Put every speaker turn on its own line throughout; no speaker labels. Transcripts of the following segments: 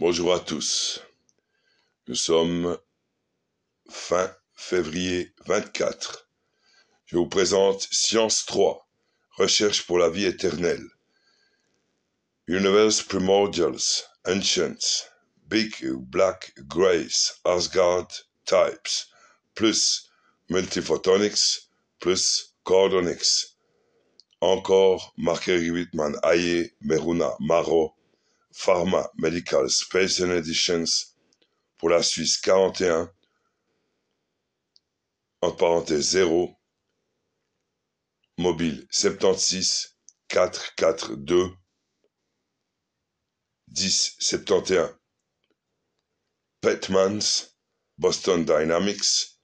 Bonjour à tous. Nous sommes fin février 24. Je vous présente Science 3, Recherche pour la vie éternelle. Universe Primordials, Ancients, Big Black Grace, Asgard Types, plus Multiphotonics, plus Cordonics. Encore Marguerite Wittmann, Aye, Meruna, Maro, Pharma Medical Space and Editions pour la Suisse 41, entre parenthèses 0, mobile 76 442 71 Petmans, Boston Dynamics,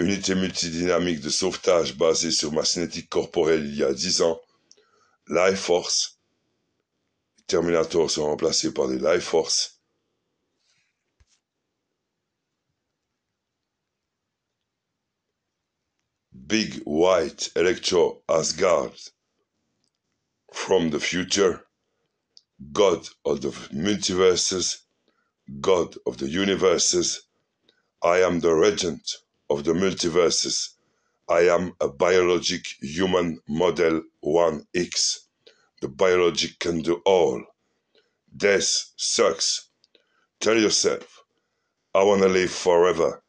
unité multidynamique de sauvetage basée sur ma cinétique corporelle il y a 10 ans, Life Force, Terminators sont remplacés par des Life Force. Big White Electro Asgard from the future, God of the multiverses, God of the universes, I am the regent of the multiverses. I am a biologic human model 1X. The biology can do all. Death sucks. Tell yourself, I want to live forever.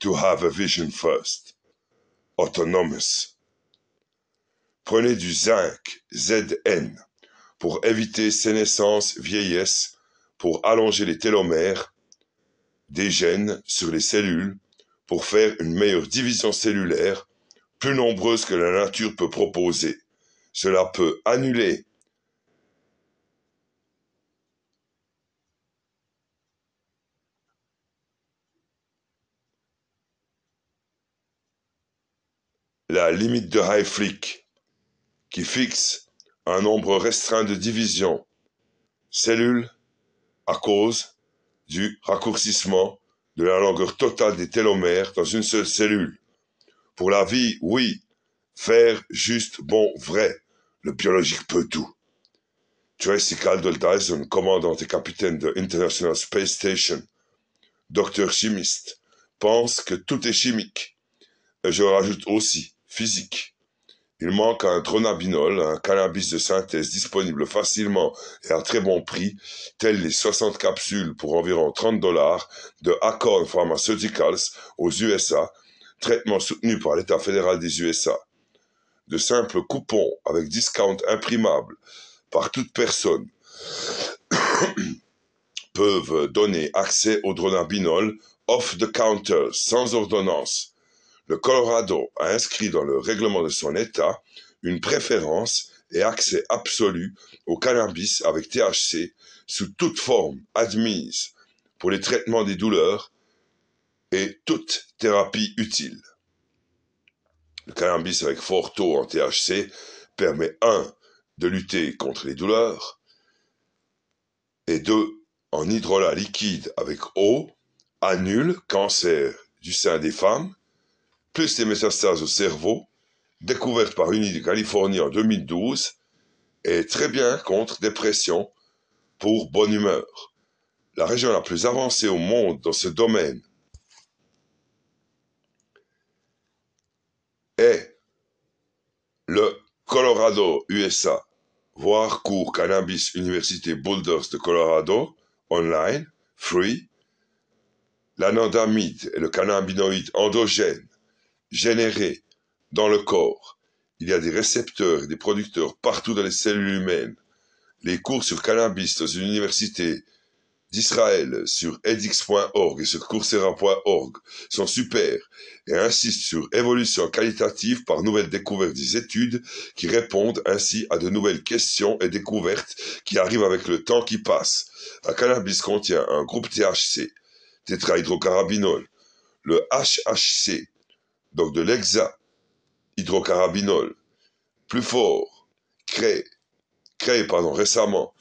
To have a vision first. Autonomous. Prenez du zinc, ZN, pour éviter sénescence, vieillesse, pour allonger les télomères, des gènes sur les cellules, pour faire une meilleure division cellulaire, plus nombreuse que la nature peut proposer. Cela peut annuler la limite de Flick, qui fixe un nombre restreint de divisions, cellules, à cause du raccourcissement de la longueur totale des télomères dans une seule cellule. Pour la vie, oui, faire juste bon vrai. Le biologique peut tout. Tracy Caldwell Dyson, commandante et capitaine de International Space Station, docteur chimiste, pense que tout est chimique. Et je rajoute aussi physique. Il manque un tronabinol, un cannabis de synthèse disponible facilement et à très bon prix, tels les 60 capsules pour environ 30 dollars de Accord Pharmaceuticals aux USA, traitement soutenu par l'État fédéral des USA de simples coupons avec discount imprimable par toute personne peuvent donner accès au dronabinol off-the-counter sans ordonnance. Le Colorado a inscrit dans le règlement de son État une préférence et accès absolu au cannabis avec THC sous toute forme admise pour les traitements des douleurs et toute thérapie utile. Le cannabis avec fort taux en THC permet, un, de lutter contre les douleurs, et deux, en hydrolat liquide avec eau, annule cancer du sein des femmes, plus les métastases au cerveau, découverte par une de Californie en 2012, est très bien contre dépression pour bonne humeur. La région la plus avancée au monde dans ce domaine Colorado, USA. Voir cours Cannabis Université Boulders de Colorado, online, free. L'anandamide est le cannabinoïde endogène généré dans le corps. Il y a des récepteurs et des producteurs partout dans les cellules humaines. Les cours sur cannabis dans une université d'Israël sur edX.org et sur Coursera.org sont super et insistent sur évolution qualitative par nouvelles découvertes des études qui répondent ainsi à de nouvelles questions et découvertes qui arrivent avec le temps qui passe. La cannabis contient un groupe THC, tétrahydrocarabinol, le HHC, donc de l'hexahydrocarabinol, plus fort, créé, créé pardon, récemment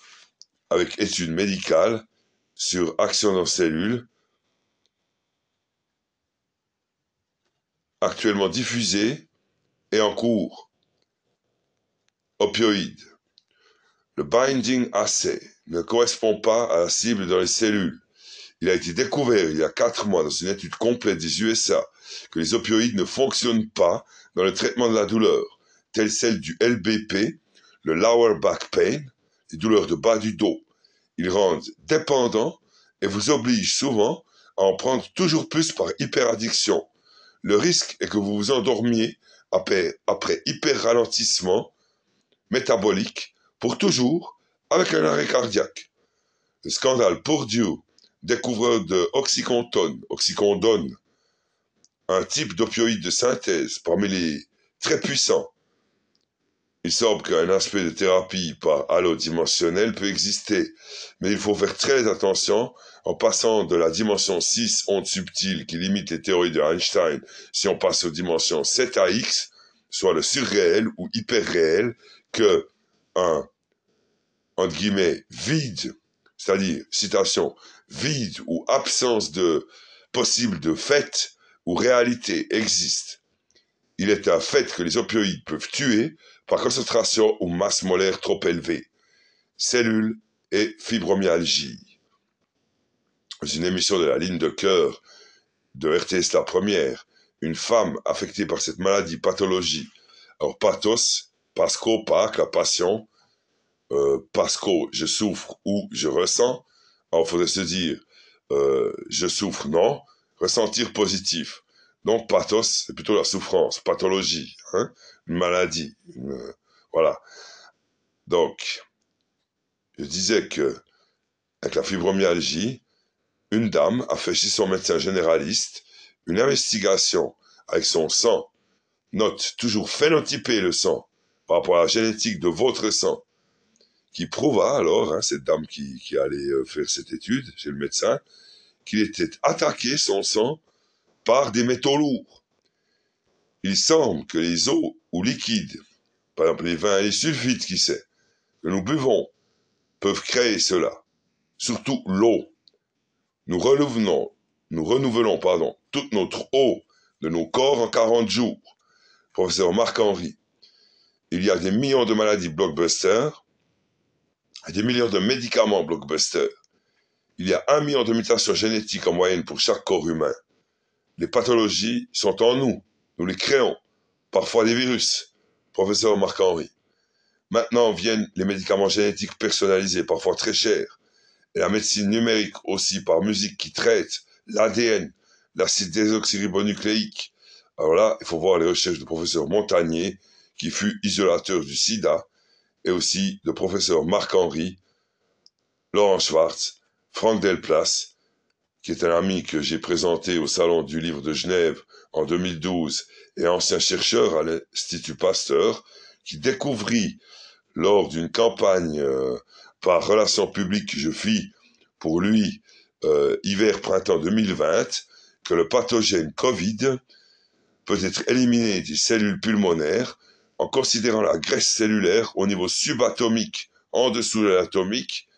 avec études médicales sur Action dans cellules, actuellement diffusée et en cours. Opioïdes. Le binding assay ne correspond pas à la cible dans les cellules. Il a été découvert il y a quatre mois dans une étude complète des USA que les opioïdes ne fonctionnent pas dans le traitement de la douleur, telle celle du LBP, le lower back pain, les douleurs de bas du dos, ils rendent dépendants et vous obligent souvent à en prendre toujours plus par hyperaddiction. Le risque est que vous vous endormiez après, hyper-ralentissement métabolique pour toujours avec un arrêt cardiaque. Le scandale pour Dieu, découvreur de oxycontone, oxycondone, un type d'opioïde de synthèse parmi les très puissants, il semble qu'un aspect de thérapie par halo dimensionnel peut exister, mais il faut faire très attention en passant de la dimension 6 onde subtile qui limite les théories de Einstein, si on passe aux dimensions 7 à X, soit le surréel ou hyperréel, que un entre guillemets vide, c'est-à-dire citation vide ou absence de possible de fait ou réalité existe. Il est un fait que les opioïdes peuvent tuer, par concentration ou masse molaire trop élevée, cellules et fibromyalgie. Dans une émission de la ligne de cœur de RTS La Première, une femme affectée par cette maladie pathologie, alors pathos, pasco, pas la passion, euh, pasco, je souffre ou je ressens, alors il faudrait se dire euh, je souffre, non, ressentir positif. Donc pathos, c'est plutôt la souffrance, pathologie. Hein une maladie. voilà. Donc, je disais que, avec la fibromyalgie, une dame a fait chez son médecin généraliste une investigation avec son sang. Note, toujours phénotyper le sang par rapport à la génétique de votre sang, qui prouva alors, hein, cette dame qui, allait euh, faire cette étude chez le médecin, qu'il était attaqué, son sang, par des métaux lourds il semble que les eaux ou liquides, par exemple les vins et les sulfites qui sait, que nous buvons, peuvent créer cela. Surtout l'eau. Nous renouvelons, nous renouvelons pardon, toute notre eau de nos corps en 40 jours. Professeur Marc-Henri, il y a des millions de maladies blockbuster, des millions de médicaments blockbuster. Il y a un million de mutations génétiques en moyenne pour chaque corps humain. Les pathologies sont en nous. Nous les créons, parfois des virus, professeur Marc-Henri. Maintenant viennent les médicaments génétiques personnalisés, parfois très chers, et la médecine numérique aussi par musique qui traite l'ADN, l'acide désoxyribonucléique. Alors là, il faut voir les recherches du professeur Montagnier, qui fut isolateur du sida, et aussi de professeur Marc-Henri, Laurent Schwartz, Franck Delplace, qui est un ami que j'ai présenté au Salon du Livre de Genève en 2012 et ancien chercheur à l'Institut Pasteur, qui découvrit lors d'une campagne euh, par relations publiques que je fis pour lui euh, hiver-printemps 2020 que le pathogène Covid peut être éliminé des cellules pulmonaires en considérant la graisse cellulaire au niveau subatomique, en dessous de l'atomique,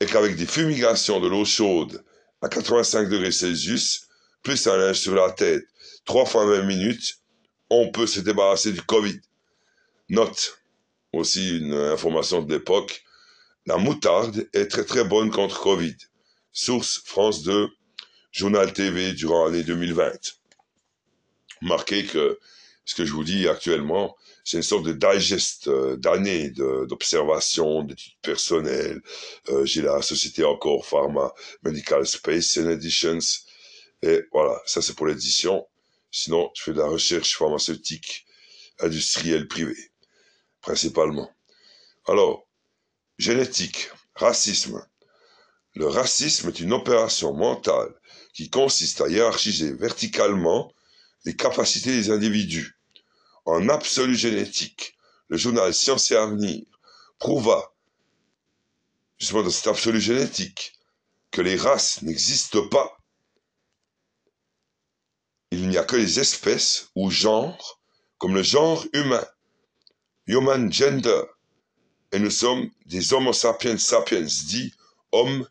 et qu'avec des fumigations de l'eau chaude à 85 degrés Celsius, plus un linge sur la tête, trois fois 20 minutes, on peut se débarrasser du Covid. Note, aussi une information de l'époque, la moutarde est très très bonne contre Covid. Source France 2, Journal TV durant l'année 2020. Marquez que ce que je vous dis actuellement, c'est une sorte de digest euh, d'années d'observation, d'études personnelles. Euh, j'ai la société encore Pharma Medical Space and Editions. Et voilà, ça c'est pour l'édition. Sinon, je fais de la recherche pharmaceutique industrielle privée, principalement. Alors, génétique, racisme. Le racisme est une opération mentale qui consiste à hiérarchiser verticalement les capacités des individus en absolu-génétique, le journal Science et Avenir prouva, justement dans cet absolu-génétique, que les races n'existent pas. Il n'y a que les espèces ou genres, comme le genre humain, human gender, et nous sommes des Homo sapiens sapiens, dit hommes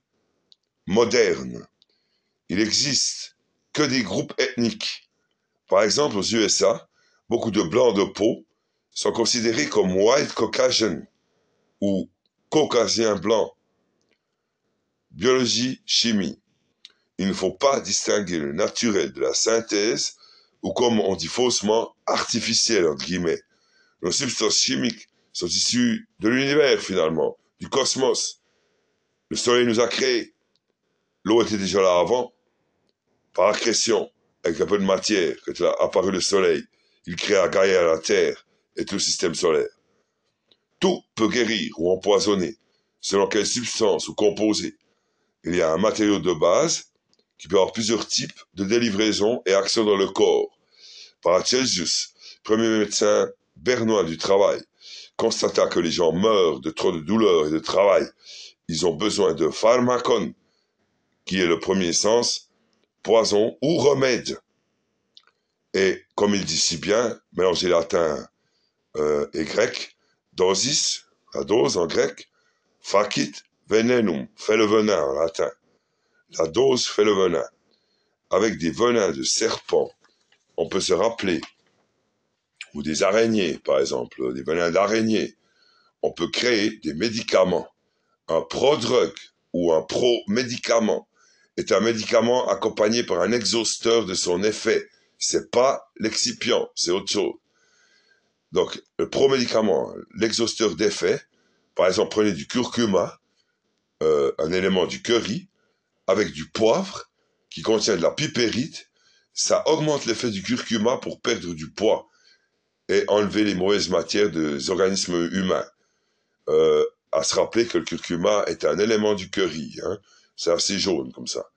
modernes. Il n'existe que des groupes ethniques. Par exemple, aux USA, beaucoup de blancs de peau sont considérés comme white caucasian ou caucasien blanc. Biologie, chimie. Il ne faut pas distinguer le naturel de la synthèse ou comme on dit faussement artificiel entre guillemets. Nos substances chimiques sont issues de l'univers finalement, du cosmos. Le soleil nous a créés. L'eau était déjà là avant, par accrétion, avec un peu de matière, que a apparu le soleil. Il crée créa à la Terre et tout le système solaire. Tout peut guérir ou empoisonner, selon quelle substance ou composé. Il y a un matériau de base qui peut avoir plusieurs types de délivraison et actions dans le corps. Paracelsus, premier médecin bernois du travail, constata que les gens meurent de trop de douleur et de travail. Ils ont besoin de pharmacon, qui est le premier sens, poison ou remède. Et comme il dit si bien, mélanger latin euh, et grec, dosis, la dose en grec, facit venenum, fait le venin en latin. La dose fait le venin. Avec des venins de serpent, on peut se rappeler, ou des araignées par exemple, des venins d'araignées, on peut créer des médicaments. Un prodrug ou un pro-médicament est un médicament accompagné par un exhausteur de son effet c'est pas l'excipient, c'est autre chose. Donc, le pro-médicament, l'exhausteur d'effet, par exemple, prenez du curcuma, euh, un élément du curry, avec du poivre, qui contient de la pipérite, ça augmente l'effet du curcuma pour perdre du poids et enlever les mauvaises matières des organismes humains. Euh, à se rappeler que le curcuma est un élément du curry. Hein. C'est assez jaune comme ça.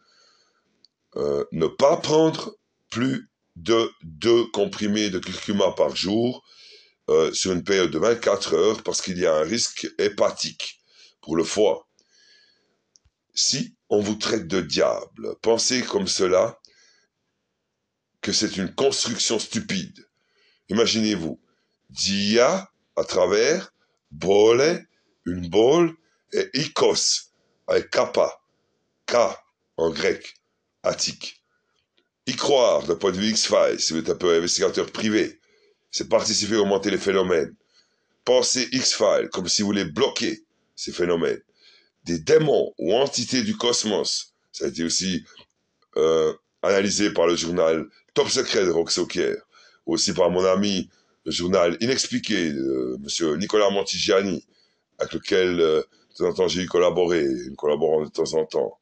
Euh, ne pas prendre plus de deux comprimés de curcuma par jour euh, sur une période de 24 heures parce qu'il y a un risque hépatique pour le foie. Si on vous traite de diable, pensez comme cela que c'est une construction stupide. Imaginez-vous, dia à travers, bole, une bole, et ikos avec kappa, k en grec, attique y croire d'un point de vue X-Files, si vous êtes un peu investigateur privé, c'est participer à augmenter les phénomènes. Pensez X-Files comme si vous voulez bloquer ces phénomènes. Des démons ou entités du cosmos, ça a été aussi euh, analysé par le journal Top Secret de Roxo aussi par mon ami, le journal Inexpliqué de M. Nicolas Montigiani, avec lequel euh, de temps en temps j'ai collaboré, nous de temps en temps.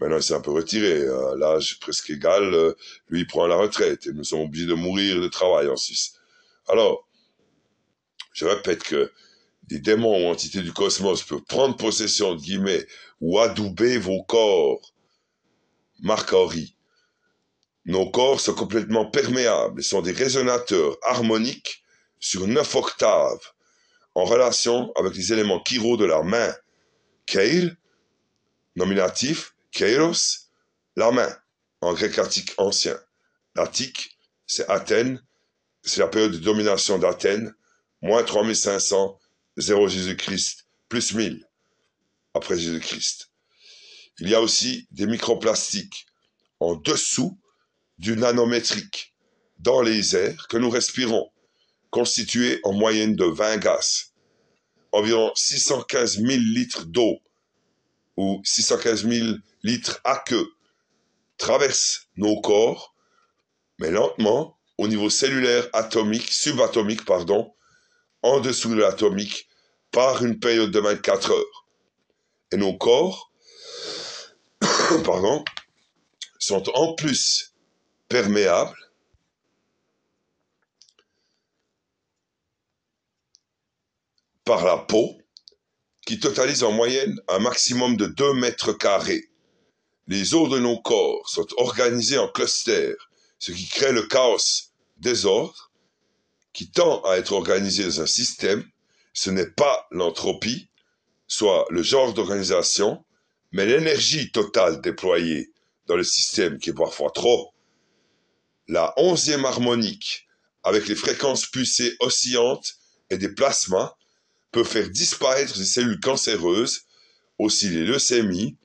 Maintenant, s'est un peu retiré. Euh, l'âge presque égal, euh, lui, il prend la retraite. Et nous sommes obligés de mourir de travail en Suisse. Alors, je répète que des démons ou entités du cosmos peuvent prendre possession, de guillemets, ou adouber vos corps. Marc Nos corps sont complètement perméables et sont des résonateurs harmoniques sur neuf octaves en relation avec les éléments chiro de la main. Keir, nominatif, Kairos, la main, en grec attique ancien. L'attique, c'est Athènes, c'est la période de domination d'Athènes, moins 3500, 0 Jésus-Christ, plus 1000 après Jésus-Christ. Il y a aussi des microplastiques en dessous du nanométrique dans les airs que nous respirons, constitués en moyenne de 20 gaz. Environ 615 000 litres d'eau ou 615 000 litres à queue traversent nos corps, mais lentement, au niveau cellulaire atomique, subatomique, pardon, en dessous de l'atomique, par une période de 24 heures. Et nos corps, pardon, sont en plus perméables par la peau qui totalise en moyenne un maximum de 2 mètres carrés. Les eaux de nos corps sont organisées en clusters, ce qui crée le chaos désordre, qui tend à être organisé dans un système. Ce n'est pas l'entropie, soit le genre d'organisation, mais l'énergie totale déployée dans le système qui est parfois trop. La onzième harmonique, avec les fréquences pulsées oscillantes et des plasmas, peut faire disparaître ces cellules cancéreuses, aussi les leucémies,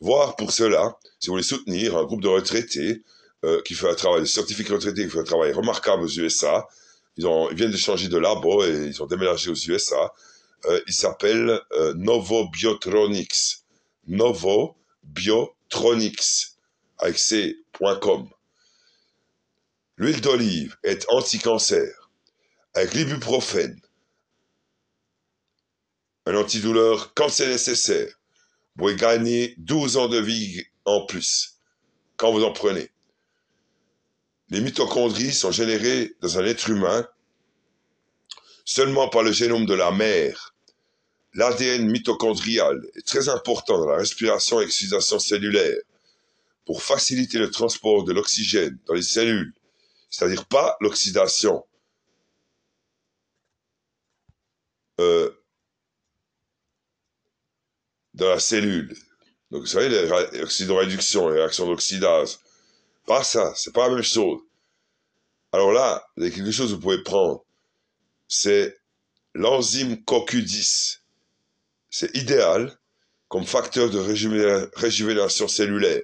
voire pour cela, si vous voulez soutenir un groupe de retraités euh, qui fait un travail, de scientifiques retraités qui font un travail remarquable aux USA, ils, ont, ils viennent de changer de labo et ils ont déménagé aux USA, euh, ils s'appellent euh, Novo Biotronics. Novo Biotronics, avec C.com. L'huile d'olive est anti-cancer. Avec l'ibuprofène, un antidouleur quand c'est nécessaire. Vous pouvez gagner 12 ans de vie en plus quand vous en prenez. Les mitochondries sont générées dans un être humain seulement par le génome de la mère. L'ADN mitochondrial est très important dans la respiration et l'oxydation cellulaire pour faciliter le transport de l'oxygène dans les cellules, c'est-à-dire pas l'oxydation. Euh, dans la cellule. Donc, vous savez, les oxydoréduction, les réactions d'oxydase. Pas ça, c'est pas la même chose. Alors là, il y a quelque chose que vous pouvez prendre. C'est l'enzyme CoQ10. C'est idéal comme facteur de régénération cellulaire.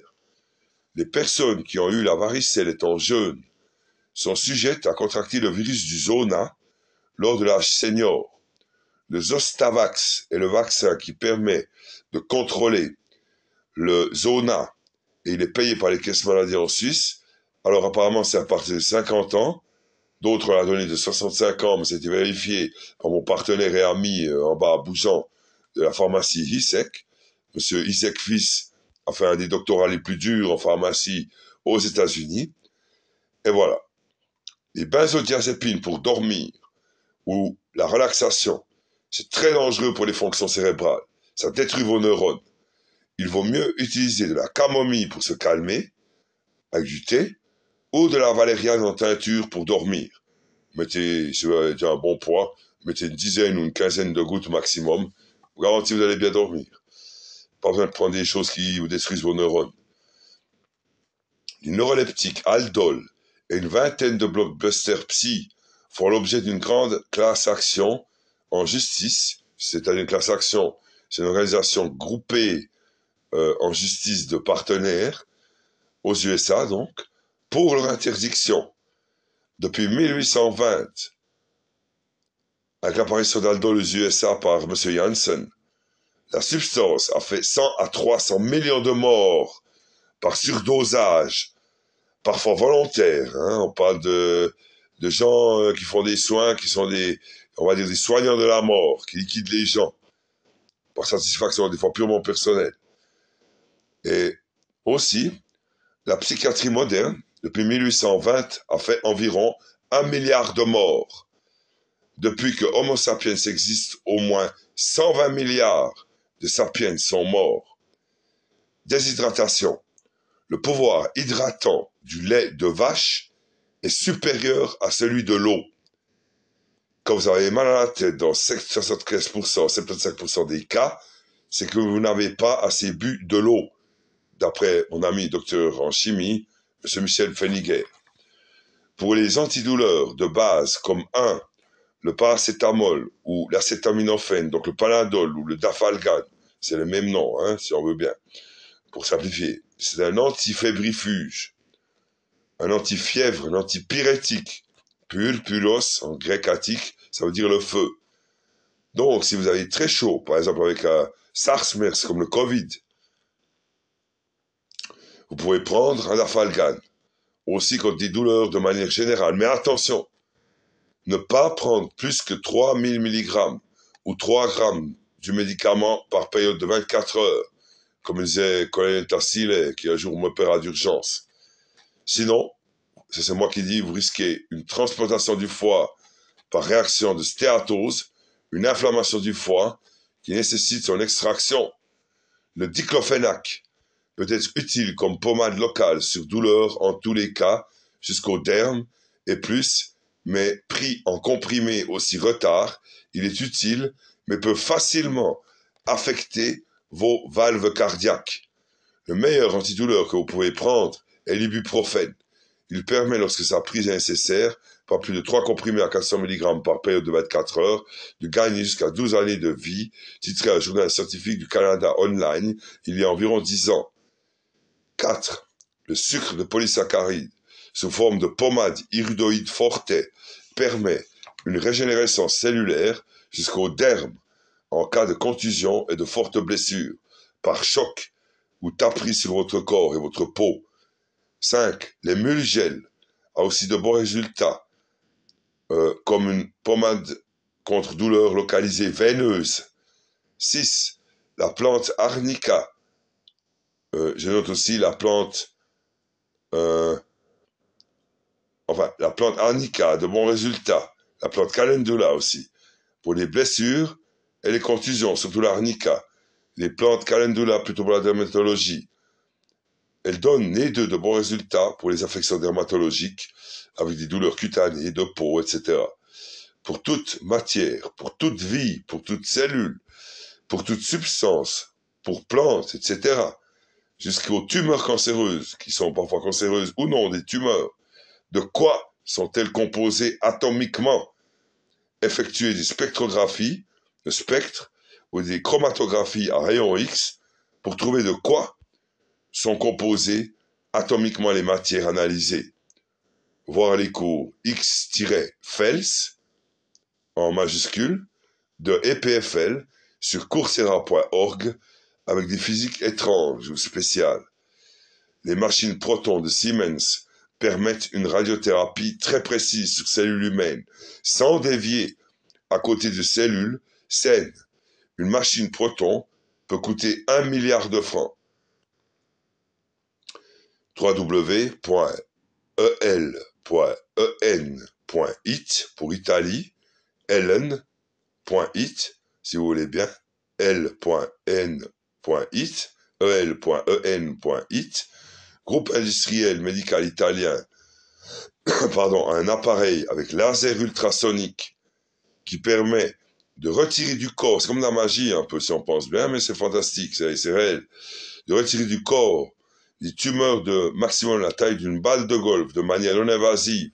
Les personnes qui ont eu la varicelle étant jeunes sont sujettes à contracter le virus du zona lors de l'âge senior. Le Zostavax est le vaccin qui permet de contrôler le zona et il est payé par les caisses maladies en Suisse. Alors apparemment, c'est à partir de 50 ans. D'autres l'ont donné de 65 ans, mais c'était vérifié par mon partenaire et ami euh, en bas à Bousan de la pharmacie Hisek. Monsieur Hisek Fils a fait un des doctorats les plus durs en pharmacie aux États-Unis. Et voilà. Les benzodiazépines pour dormir ou la relaxation, c'est très dangereux pour les fonctions cérébrales ça détruit vos neurones. Il vaut mieux utiliser de la camomille pour se calmer, avec du thé, ou de la valériane en teinture pour dormir. Mettez, si vous avez un bon poids, mettez une dizaine ou une quinzaine de gouttes maximum. Vous garantissez que vous allez bien dormir. Pas besoin de prendre des choses qui vous détruisent vos neurones. Les neuroleptiques Aldol et une vingtaine de blockbusters psy font l'objet d'une grande classe action en justice, c'est-à-dire une classe action c'est une organisation groupée euh, en justice de partenaires, aux USA donc, pour leur interdiction. Depuis 1820, avec l'apparition d'Aldo aux USA par M. Janssen, la substance a fait 100 à 300 millions de morts par surdosage, parfois volontaire. Hein. On parle de, de gens euh, qui font des soins, qui sont des, on va dire, des soignants de la mort, qui liquident les gens par satisfaction, des fois purement personnelle. Et aussi, la psychiatrie moderne, depuis 1820, a fait environ un milliard de morts. Depuis que Homo sapiens existe, au moins 120 milliards de sapiens sont morts. Déshydratation. Le pouvoir hydratant du lait de vache est supérieur à celui de l'eau quand vous avez mal à la tête dans 75%, 75% des cas, c'est que vous n'avez pas assez bu de l'eau, d'après mon ami docteur en chimie, M. Michel Feniger. Pour les antidouleurs de base comme un le paracétamol ou l'acétaminophène, donc le panadol ou le dafalgan, c'est le même nom, hein, si on veut bien, pour simplifier. C'est un antifébrifuge, un antifièvre, un antipyrétique, Pulpulos, en grec attique, ça veut dire le feu. Donc, si vous avez très chaud, par exemple avec un SARS-MERS, comme le Covid, vous pouvez prendre un afalgan. Aussi quand des douleurs de manière générale. Mais attention, ne pas prendre plus que 3000 mg ou 3 g du médicament par période de 24 heures, comme disait Colin Tassile, qui un jour m'opéra d'urgence. Sinon, c'est moi qui dis, vous risquez une transplantation du foie par réaction de stéatose, une inflammation du foie qui nécessite son extraction. Le diclofenac peut être utile comme pommade locale sur douleur en tous les cas jusqu'au derme et plus, mais pris en comprimé aussi retard, il est utile mais peut facilement affecter vos valves cardiaques. Le meilleur antidouleur que vous pouvez prendre est l'ibuprofène. Il permet, lorsque sa prise est nécessaire, pas plus de 3 comprimés à 400 mg par période de 24 heures, de gagner jusqu'à 12 années de vie, titré à un journal scientifique du Canada Online il y a environ 10 ans. 4. Le sucre de polysaccharide, sous forme de pommade iridoïde forte, permet une régénérescence cellulaire jusqu'au derme en cas de contusion et de fortes blessures, par choc ou tapis sur votre corps et votre peau, 5. Les mulgels a aussi de bons résultats, euh, comme une pommade contre douleur localisée veineuse. 6. La plante arnica. Euh, je note aussi la plante... Euh, enfin, la plante arnica a de bons résultats. La plante calendula aussi. Pour les blessures et les contusions, surtout l'arnica. Les plantes calendula plutôt pour la dermatologie. Elle donne les deux de bons résultats pour les affections dermatologiques, avec des douleurs cutanées, de peau, etc. Pour toute matière, pour toute vie, pour toute cellule, pour toute substance, pour plantes, etc. Jusqu'aux tumeurs cancéreuses, qui sont parfois cancéreuses ou non, des tumeurs. De quoi sont-elles composées atomiquement Effectuer des spectrographies, de spectres, ou des chromatographies à rayons X, pour trouver de quoi sont composées atomiquement les matières analysées. Voir les cours X-Fels en majuscule de EPFL sur coursera.org avec des physiques étranges ou spéciales. Les machines Proton de Siemens permettent une radiothérapie très précise sur cellules humaines, sans dévier à côté de cellules saines. Une machine Proton peut coûter un milliard de francs www.el.en.it pour Italie, ellen.it si vous voulez bien, l.n.it, el.en.it, groupe industriel médical italien, pardon, un appareil avec laser ultrasonique qui permet de retirer du corps, c'est comme la magie un peu si on pense bien, mais c'est fantastique, c'est réel, de retirer du corps des tumeurs de maximum la taille d'une balle de golf de manière non invasive,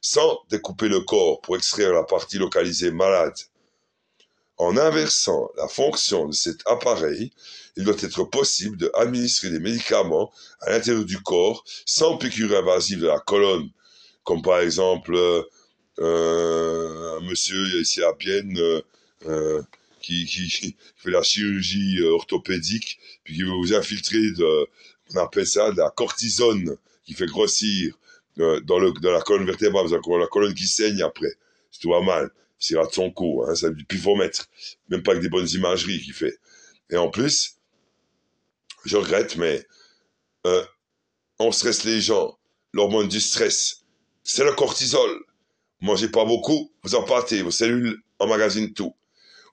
sans découper le corps pour extraire la partie localisée malade. En inversant la fonction de cet appareil, il doit être possible d'administrer des médicaments à l'intérieur du corps sans piqûre invasive de la colonne, comme par exemple euh, euh, un monsieur ici à Pienne euh, qui, qui, fait la chirurgie orthopédique, puis qui veut vous infiltrer de, on appelle ça la cortisone qui fait grossir euh, dans, le, la colonne vertébrale, la colonne qui saigne après. Si tout va mal, c'est de son cours, hein, ça du pifomètre, même pas avec des bonnes imageries qu'il fait. Et en plus, je regrette, mais euh, on stresse les gens. L'hormone du stress, c'est le cortisol. Mangez pas beaucoup, vous en partez, vos cellules emmagasinent tout.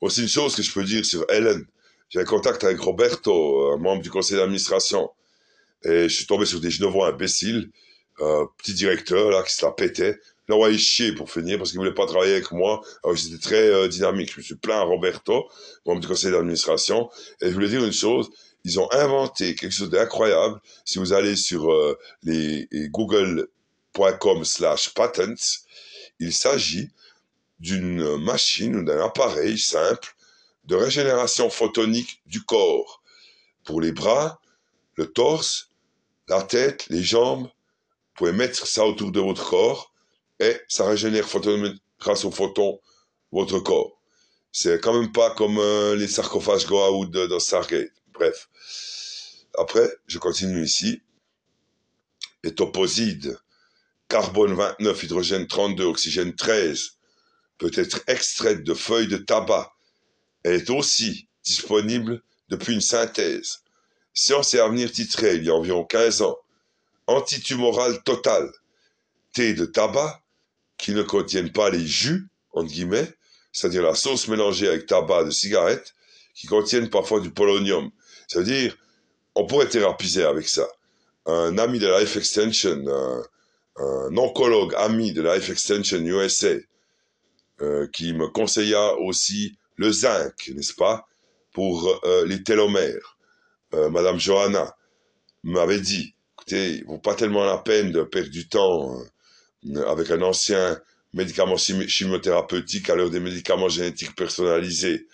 Aussi une chose que je peux dire sur Helen j'ai un contact avec Roberto, un membre du conseil d'administration. Et je suis tombé sur des Genevois imbéciles, euh, petit directeur là, qui se la pétait. Là, on chier pour finir parce qu'il voulait pas travailler avec moi. Alors, j'étais très euh, dynamique. Je me suis plaint à Roberto, membre du conseil d'administration. Et je voulais dire une chose. Ils ont inventé quelque chose d'incroyable. Si vous allez sur euh, les, les google.com slash patents, il s'agit d'une machine ou d'un appareil simple de régénération photonique du corps pour les bras, le torse la tête, les jambes, vous pouvez mettre ça autour de votre corps et ça régénère grâce aux photons votre corps. C'est quand même pas comme euh, les sarcophages Goa'uld dans Stargate. Bref. Après, je continue ici. Les toposides, carbone 29, hydrogène 32, oxygène 13, peut être extraite de feuilles de tabac. Elle est aussi disponible depuis une synthèse. Science et Avenir titré, il y a environ 15 ans anti-tumoral total, thé de tabac qui ne contiennent pas les jus, entre guillemets, c'est-à-dire la sauce mélangée avec tabac de cigarette, qui contiennent parfois du polonium. C'est-à-dire, on pourrait thérapiser avec ça. Un ami de Life Extension, un, oncologue ami de Life Extension USA, euh, qui me conseilla aussi le zinc, n'est-ce pas, pour euh, les télomères. Euh, Madame Johanna m'avait dit, écoutez, il ne vaut pas tellement la peine de perdre du temps euh, avec un ancien médicament chimiothérapeutique à l'heure des médicaments génétiques personnalisés.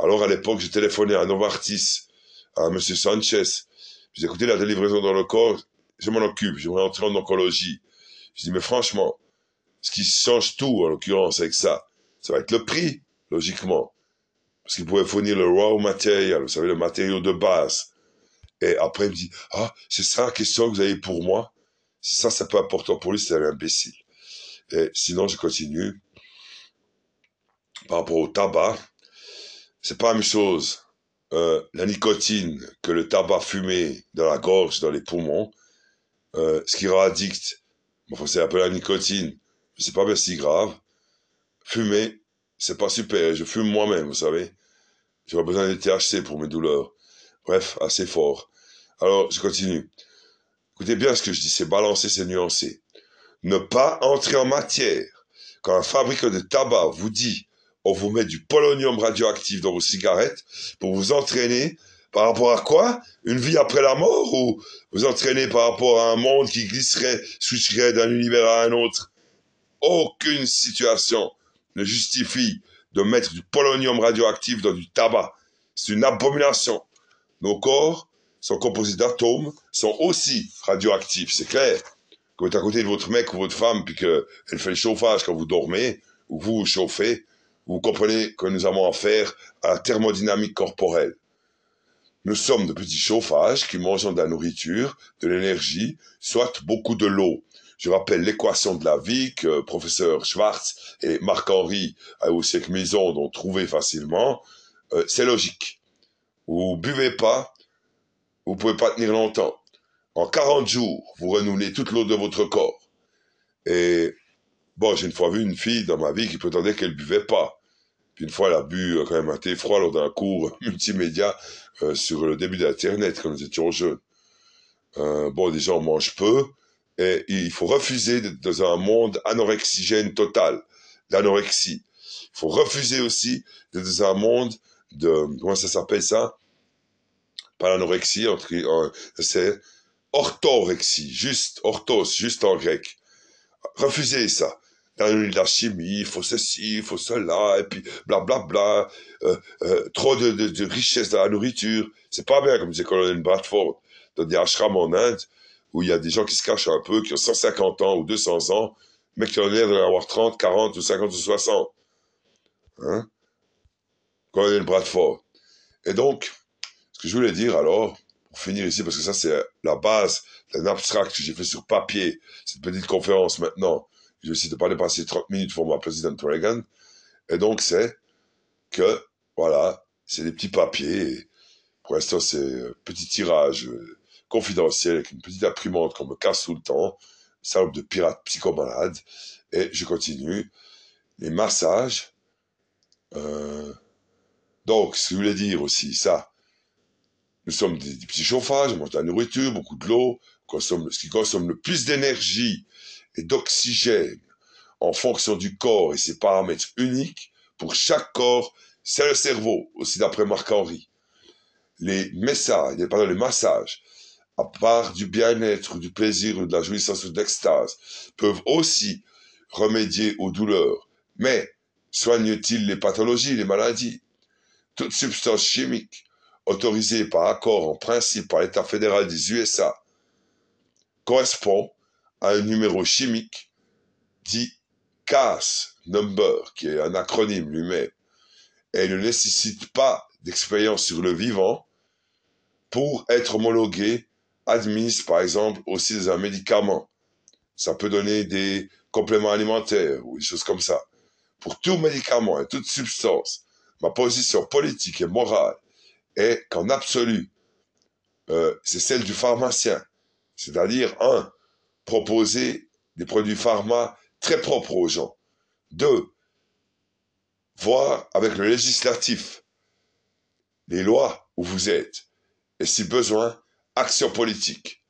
Alors à l'époque, j'ai téléphoné à Novartis, à monsieur Sanchez. J'ai écoutez, la délivraison dans le corps, je m'en occupe, je vais entrer en oncologie. Je dis, mais franchement, ce qui change tout, en l'occurrence, avec ça, ça va être le prix, logiquement. Parce qu'ils pouvaient fournir le raw material, vous savez, le matériau de base. Et après, il me dit, ah, c'est ça la question que vous avez pour moi. Si ça, c'est pas important pour lui, c'est un imbécile. Et sinon, je continue. Par rapport au tabac, c'est pas la même chose. Euh, la nicotine que le tabac fumé dans la gorge, dans les poumons, euh, ce qui rend addict, c'est un peu la nicotine, mais c'est pas bien si grave. Fumer, c'est pas super. Je fume moi-même, vous savez. J'aurais besoin de THC pour mes douleurs. Bref, assez fort. Alors, je continue. Écoutez bien ce que je dis, c'est balancer, c'est nuancer. Ne pas entrer en matière. Quand un fabricant de tabac vous dit on vous met du polonium radioactif dans vos cigarettes pour vous entraîner par rapport à quoi Une vie après la mort Ou vous entraîner par rapport à un monde qui glisserait, switcherait d'un univers à un autre Aucune situation ne justifie de mettre du polonium radioactif dans du tabac. C'est une abomination nos corps sont composés d'atomes, sont aussi radioactifs, c'est clair. Quand vous êtes à côté de votre mec ou votre femme, puis qu'elle fait le chauffage quand vous dormez, ou vous chauffez, vous comprenez que nous avons affaire à la thermodynamique corporelle. Nous sommes de petits chauffages qui mangeons de la nourriture, de l'énergie, soit beaucoup de l'eau. Je rappelle l'équation de la vie que professeur Schwartz et Marc-Henri à euh, Maison ont trouvé facilement. Euh, c'est logique vous buvez pas, vous pouvez pas tenir longtemps. En 40 jours, vous renouvelez toute l'eau de votre corps. Et bon, j'ai une fois vu une fille dans ma vie qui prétendait qu'elle buvait pas. Puis une fois, elle a bu euh, quand même un thé froid lors d'un cours multimédia euh, sur le début d'Internet quand nous étions jeunes. Euh, bon, les gens mangent peu. Et il faut refuser d'être dans un monde anorexigène total, d'anorexie. Il faut refuser aussi d'être dans un monde de comment ça s'appelle ça Pas l'anorexie, c'est orthorexie, juste orthos, juste en grec. Refusez ça. La chimie, il faut ceci, il faut cela, et puis blablabla. Bla, bla, euh, euh, trop de, de, richesse dans la nourriture. C'est pas bien, comme disait Colonel Bradford, dans des ashrams en Inde, où il y a des gens qui se cachent un peu, qui ont 150 ans ou 200 ans, mais qui ont l'air d'en avoir 30, 40 ou 50 ou 60. Hein de Bradford. Et donc, ce que je voulais dire alors, pour finir ici, parce que ça c'est la base d'un abstract que j'ai fait sur papier, cette petite conférence maintenant, je vais essayer de ne pas dépasser 30 minutes pour ma présidente Reagan, et donc c'est que, voilà, c'est des petits papiers, pour l'instant c'est un petit tirage euh, confidentiel avec une petite imprimante qu'on me casse tout le temps, salope de pirate psychomalade, et je continue. Les massages, euh, donc, ce que je voulais dire aussi, ça, nous sommes des, petits chauffages, on mange de la nourriture, beaucoup de l'eau, ce qui consomme le plus d'énergie et d'oxygène en fonction du corps et ses paramètres uniques, pour chaque corps, c'est le cerveau, aussi d'après Marc-Henri. Les messages, les, pardon, les massages, à part du bien-être, du plaisir, ou de la jouissance ou de peuvent aussi remédier aux douleurs. Mais soignent-ils les pathologies, les maladies toute substance chimique autorisée par accord en principe par l'État fédéral des USA correspond à un numéro chimique dit CAS number, qui est un acronyme lui-même, et ne nécessite pas d'expérience sur le vivant pour être homologué, admise par exemple aussi dans un médicament. Ça peut donner des compléments alimentaires ou des choses comme ça. Pour tout médicament et toute substance ma position politique et morale est qu'en absolu, euh, c'est celle du pharmacien. C'est-à-dire, un, proposer des produits pharma très propres aux gens. Deux, voir avec le législatif les lois où vous êtes. Et si besoin, action politique.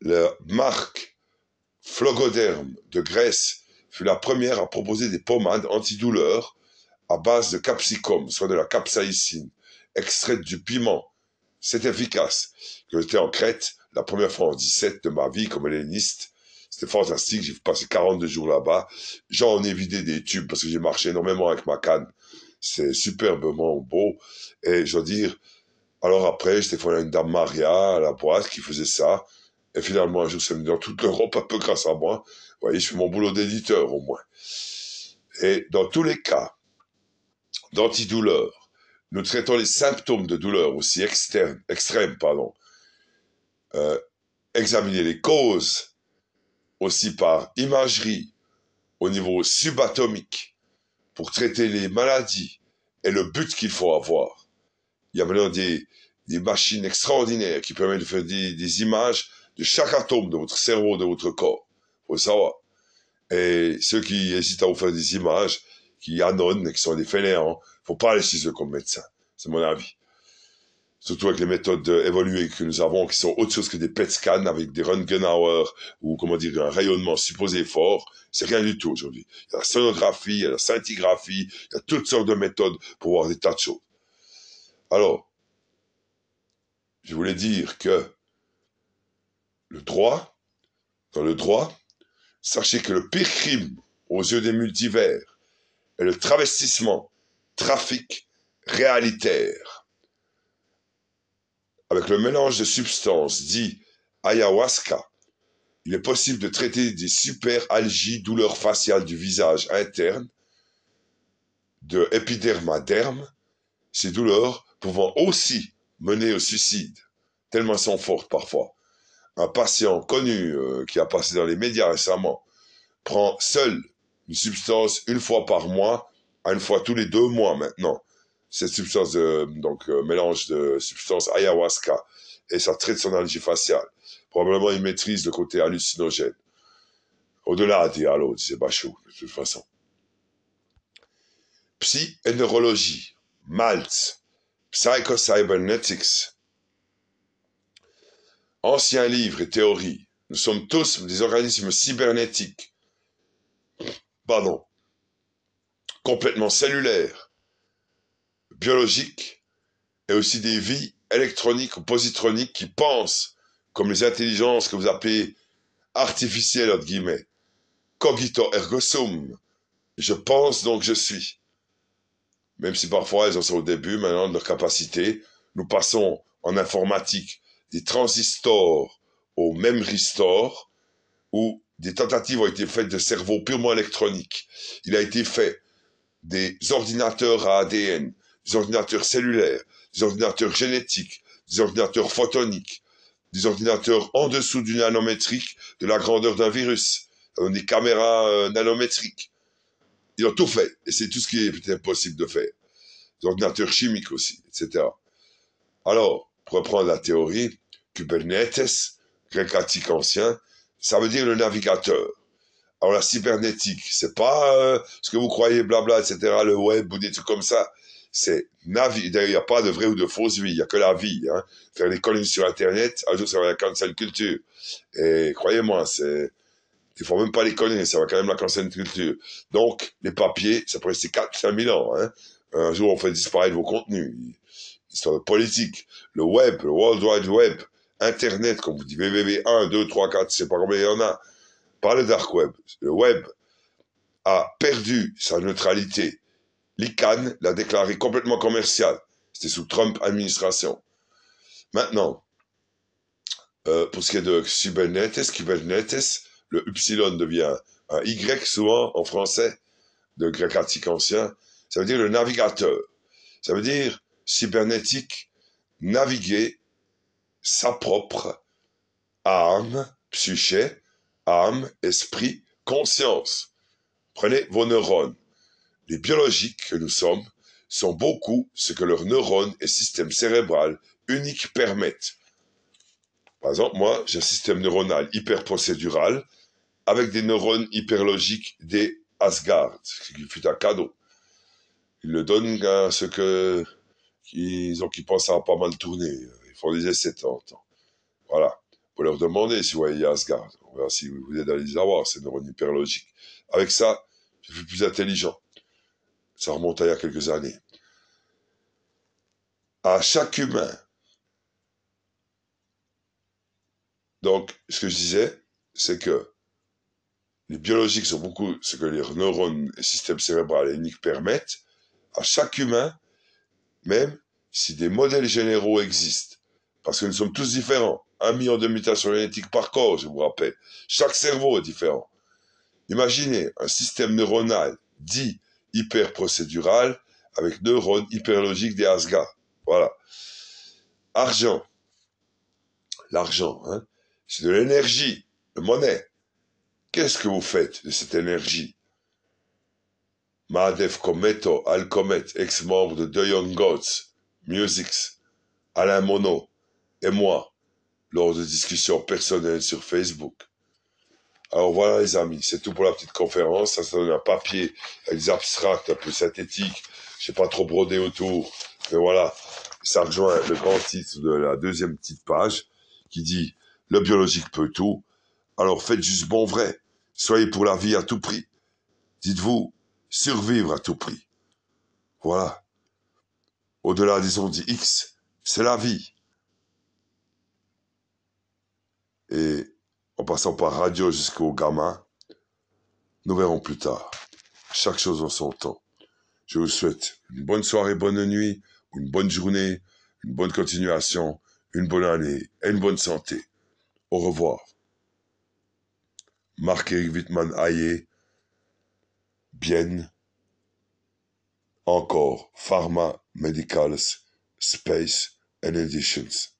La marque Flogoderme de Grèce fut la première à proposer des pommades antidouleurs à base de capsicum, soit de la capsaïcine, extraite du piment. C'est efficace. j'étais en Crète, la première fois en 17 de ma vie comme helléniste, c'était fantastique, j'ai passé 42 jours là-bas. J'en ai vidé des tubes parce que j'ai marché énormément avec ma canne. C'est superbement beau. Et je veux dire, alors après, j'étais fois une dame Maria à la boîte qui faisait ça. Et finalement, un jour, c'est venu dans toute l'Europe, un peu grâce à moi. Vous voyez, je fais mon boulot d'éditeur au moins. Et dans tous les cas, d'antidouleur. Nous traitons les symptômes de douleur, aussi extrêmes, pardon. Euh, examiner les causes, aussi par imagerie, au niveau subatomique, pour traiter les maladies est le but qu'il faut avoir. Il y a maintenant des, machines extraordinaires qui permettent de faire des, images de chaque atome de votre cerveau, de votre corps. Faut savoir. Et ceux qui hésitent à vous faire des images, qui anonnent et qui sont des fainéants. Hein. Faut pas aller chez eux comme médecin. C'est mon avis. Surtout avec les méthodes évoluées que nous avons, qui sont autre chose que des PET scans avec des Röntgenauer ou comment dire un rayonnement supposé fort, c'est rien du tout aujourd'hui. Il y a la sonographie, il y a la scintigraphie, il y a toutes sortes de méthodes pour voir des tas de choses. Alors, je voulais dire que le droit, dans le droit, sachez que le pire crime aux yeux des multivers, et le travestissement, trafic réalitaire. Avec le mélange de substances dit ayahuasca, il est possible de traiter des super algies douleurs faciales du visage interne, de épiderme derme, ces douleurs pouvant aussi mener au suicide, tellement sont fortes parfois. Un patient connu euh, qui a passé dans les médias récemment prend seul une substance une fois par mois à une fois tous les deux mois maintenant. Cette substance, donc euh, mélange de substances ayahuasca, et ça traite son allergie faciale. Probablement, il maîtrise le côté hallucinogène. Au-delà des l'autre c'est pas de toute façon. Psy et neurologie, Maltz, Psycho-Cybernetics. Anciens livres et théories. Nous sommes tous des organismes cybernétiques pardon, bah complètement cellulaire, biologique et aussi des vies électroniques ou positroniques qui pensent comme les intelligences que vous appelez artificielles, entre guillemets. Cogito ergo sum. Je pense donc je suis. Même si parfois elles en sont au début maintenant de leur capacité, nous passons en informatique des transistors au même où des tentatives ont été faites de cerveaux purement électroniques. Il a été fait des ordinateurs à ADN, des ordinateurs cellulaires, des ordinateurs génétiques, des ordinateurs photoniques, des ordinateurs en dessous du nanométrique de la grandeur d'un virus, des caméras euh, nanométriques. Ils ont tout fait, et c'est tout ce qui est impossible de faire. Des ordinateurs chimiques aussi, etc. Alors, pour reprendre la théorie, Kubernetes, grec ancien, ça veut dire le navigateur. Alors la cybernétique, c'est pas euh, ce que vous croyez, blabla, etc., le web ou des trucs comme ça. C'est navi. D'ailleurs, il n'y a pas de vraie ou de fausse vie, il n'y a que la vie. Hein. Faire des conneries sur Internet, un jour ça va la cancel culture. Et croyez-moi, c'est... ne faut même pas les conneries. ça va quand même la cancel culture. Donc, les papiers, ça peut rester 4 000 ans. Hein. Un jour, on fait disparaître vos contenus. Histoire politique. Le web, le World Wide Web, Internet, comme vous dites, bbb 1 2, 3, 4, je sais pas combien il y en a, pas le dark web. Le web a perdu sa neutralité. L'ICANN l'a déclaré complètement commercial. C'était sous Trump administration. Maintenant, euh, pour ce qui est de cybernetes, Kubernetes, le Y devient un Y souvent en français, de grec antique ancien. Ça veut dire le navigateur. Ça veut dire cybernétique, naviguer sa propre âme, psyché, âme, esprit, conscience. Prenez vos neurones. Les biologiques que nous sommes sont beaucoup ce que leurs neurones et système cérébral unique permettent. Par exemple, moi, j'ai un système neuronal hyper avec des neurones hyperlogiques des Asgard, ce qui fut un cadeau. Ils le donnent à ceux qui, qui pensent à pas mal tourner disait 70 ans. Voilà. Vous leur demandez si vous voyez Asgard. On verra si vous êtes d'aller les avoir, ces neurones hyperlogiques. Avec ça, je suis plus intelligent. Ça remonte à il y a quelques années. À chaque humain. Donc, ce que je disais, c'est que les biologiques sont beaucoup ce que les neurones et systèmes cérébral et uniques permettent à chaque humain, même si des modèles généraux existent, parce que nous sommes tous différents. Un million de mutations génétiques par corps, je vous rappelle. Chaque cerveau est différent. Imaginez un système neuronal dit hyperprocédural avec neurones hyperlogiques des Asgard. Voilà. Argent. L'argent, hein, c'est de l'énergie, de monnaie. Qu'est-ce que vous faites de cette énergie Mahadev Kometo, Al Komet, ex-membre de The Young Gods, Musics, Alain Monod, et moi lors de discussions personnelles sur Facebook. Alors voilà les amis, c'est tout pour la petite conférence. Ça, ça donne un papier avec des abstracts un peu synthétiques. Je n'ai pas trop brodé autour. Mais voilà, ça rejoint le grand titre de la deuxième petite page qui dit « Le biologique peut tout, alors faites juste bon vrai. Soyez pour la vie à tout prix. Dites-vous, survivre à tout prix. » Voilà. Au-delà disons dit X, c'est la vie. et en passant par radio jusqu'au gamin. Nous verrons plus tard. Chaque chose en son temps. Je vous souhaite une bonne soirée, bonne nuit, une bonne journée, une bonne continuation, une bonne année et une bonne santé. Au revoir. Marc-Éric Wittmann Ayer Bien. encore Pharma Medicals, Space and Editions.